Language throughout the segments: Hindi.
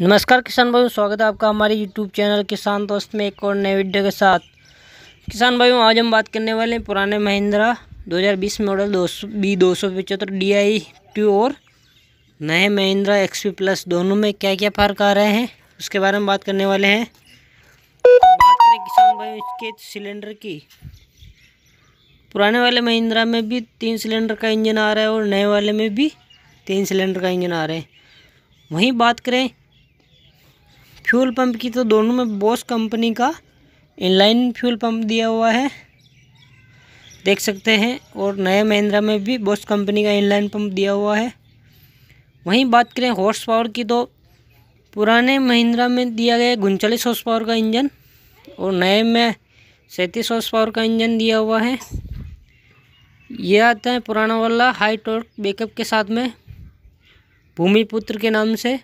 नमस्कार किसान भाइयों स्वागत है आपका हमारे यूट्यूब चैनल किसान दोस्त में एक और नए वीडियो के साथ किसान भाइयों आज हम बात करने वाले हैं पुराने महिंद्रा 2020 मॉडल दो बी दो सौ पचहत्तर डी आई टू और नए महिंद्रा एक्स पी प्लस दोनों में क्या क्या फ़र्क आ रहे हैं उसके बारे में बात करने वाले हैं बात करें किसान भाई इसके सिलेंडर की पुराने वाले महिंद्रा में भी तीन सिलेंडर का इंजन आ रहा है और नए वाले में भी तीन सिलेंडर का इंजन आ रहे हैं वहीं बात करें फ्यूल पंप की तो दोनों में बॉस कंपनी का इनलाइन फ्यूल पंप दिया हुआ है देख सकते हैं और नए महिंद्रा में भी बॉस कंपनी का इनलाइन पंप दिया हुआ है वहीं बात करें हॉर्स पावर की तो पुराने महिंद्रा में दिया गया उनचालीस हॉर्स पावर का इंजन और नए में सैंतीस हॉर्स पावर का इंजन दिया हुआ है यह आता है पुराना वाला हाई टॉर्क बैकअप के साथ में भूमिपुत्र के नाम से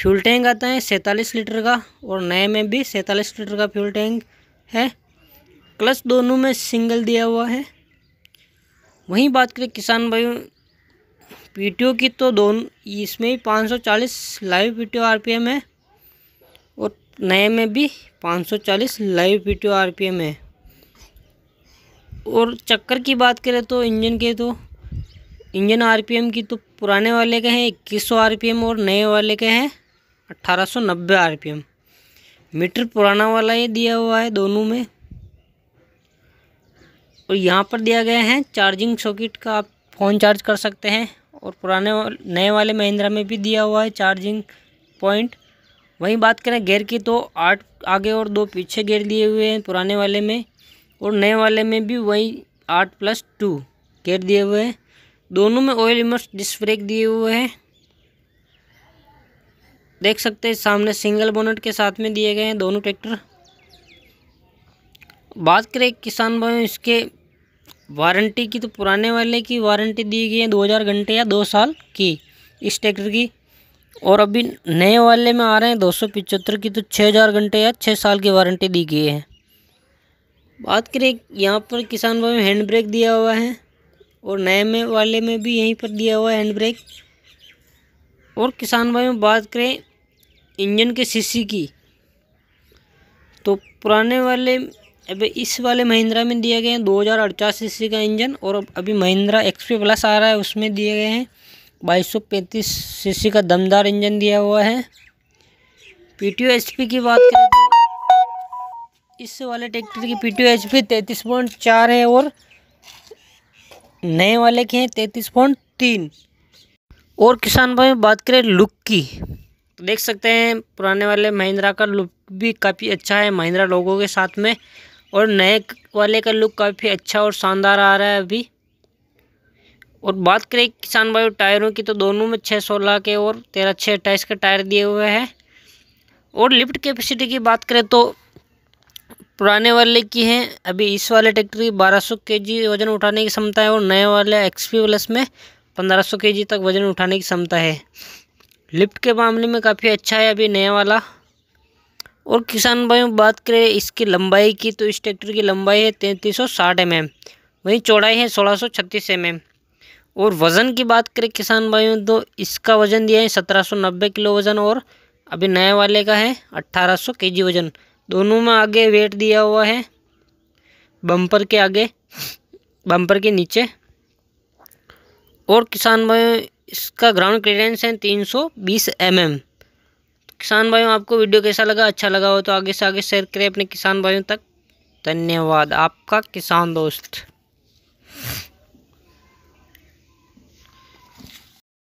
फ्यूल टैंक आता है सैंतालीस लीटर का और नए में भी सैंतालीस लीटर का फ्यूल टैंक है क्लच दोनों में सिंगल दिया हुआ है वहीं बात करें किसान भाई पी की तो दोनों इसमें भी 540 लाइव पी आरपीएम है और नए में भी 540 लाइव पी आरपीएम है और चक्कर की बात करें तो इंजन के तो इंजन आरपीएम की तो पुराने वाले के हैं इक्कीस सौ आरपीएम और नए वाले के हैं 1890 आरपीएम मीटर पुराना वाला ये दिया हुआ है दोनों में और यहाँ पर दिया गया है चार्जिंग सॉकेट का आप फ़ोन चार्ज कर सकते हैं और पुराने नए वाले महिंद्रा में भी दिया हुआ है चार्जिंग पॉइंट वहीं बात करें गेयर की तो आठ आगे और दो पीछे गेयर दिए हुए हैं पुराने वाले में और नए वाले में भी वही आठ प्लस टू गेयर दिए हुए हैं दोनों में ऑयल इमर्स डिस्क ब्रेक दिए हुए हैं देख सकते हैं सामने सिंगल बोनट के साथ में दिए गए हैं दोनों ट्रैक्टर बात करें किसान भाई इसके वारंटी की तो पुराने वाले की वारंटी दी गई है 2000 घंटे या दो साल की इस ट्रैक्टर की और अभी नए वाले में आ रहे हैं दो की तो 6000 घंटे या छः साल की वारंटी दी गई है बात करें यहाँ पर किसान भाई में हैंड ब्रेक दिया हुआ है और नए में वाले में भी यहीं पर दिया हुआ है हैंड ब्रेक और किसान भाई में बात करें इंजन के सीसी की तो पुराने वाले अब इस वाले महिंद्रा में दिए गए हैं दो हज़ार अड़चास सी का इंजन और अभी महिंद्रा एक्सपी प्लस आ रहा है उसमें दिए गए हैं बाईस सौ पैंतीस सी का दमदार इंजन दिया हुआ है पी टी एच पी की बात करें तो इस वाले ट्रैक्टर की पी टी एच पी तैंतीस पॉइंट चार है और नए वाले के हैं तैंतीस पॉइंट तीन और किसान भाई बात करें लुक की तो देख सकते हैं पुराने वाले महिंद्रा का लुक भी काफ़ी अच्छा है महिंद्रा लोगों के साथ में और नए वाले का लुक काफ़ी अच्छा और शानदार आ रहा है अभी और बात करें किसान भाई टायरों की तो दोनों में छः सोलह के और तेरह छः अट्ठाईस के टायर दिए हुए हैं और लिफ्ट कैपेसिटी की बात करें तो पुराने वाले की हैं अभी इस वाले ट्रैक्टर की बारह सौ के जी वजन उठाने की क्षमता है और नए वाले एक्सपी प्लस में पंद्रह सौ के जी तक वजन उठाने की क्षमता है लिफ्ट के मामले में काफ़ी अच्छा है अभी नया वाला और किसान भाइयों बात करें इसकी लंबाई की तो इस ट्रैक्टर की लंबाई है तैंतीस सौ साठ एम एम वहीं चौड़ाई है सोलह सौ छत्तीस एम एम और वज़न की बात करें किसान भाइयों तो इसका वज़न दिया है सत्रह सौ नब्बे किलो वज़न और अभी नए वाले का है अट्ठारह सौ के जी वज़न दोनों में आगे वेट दिया हुआ है बम्पर के आगे बम्पर के नीचे और किसान भाइयों इसका ग्राउंड क्लियरेंस है तीन सौ बीस एम एम किसान भाइयों आपको वीडियो कैसा लगा अच्छा लगा हो तो आगे से आगे शेयर करें अपने किसान भाइयों तक धन्यवाद आपका किसान दोस्त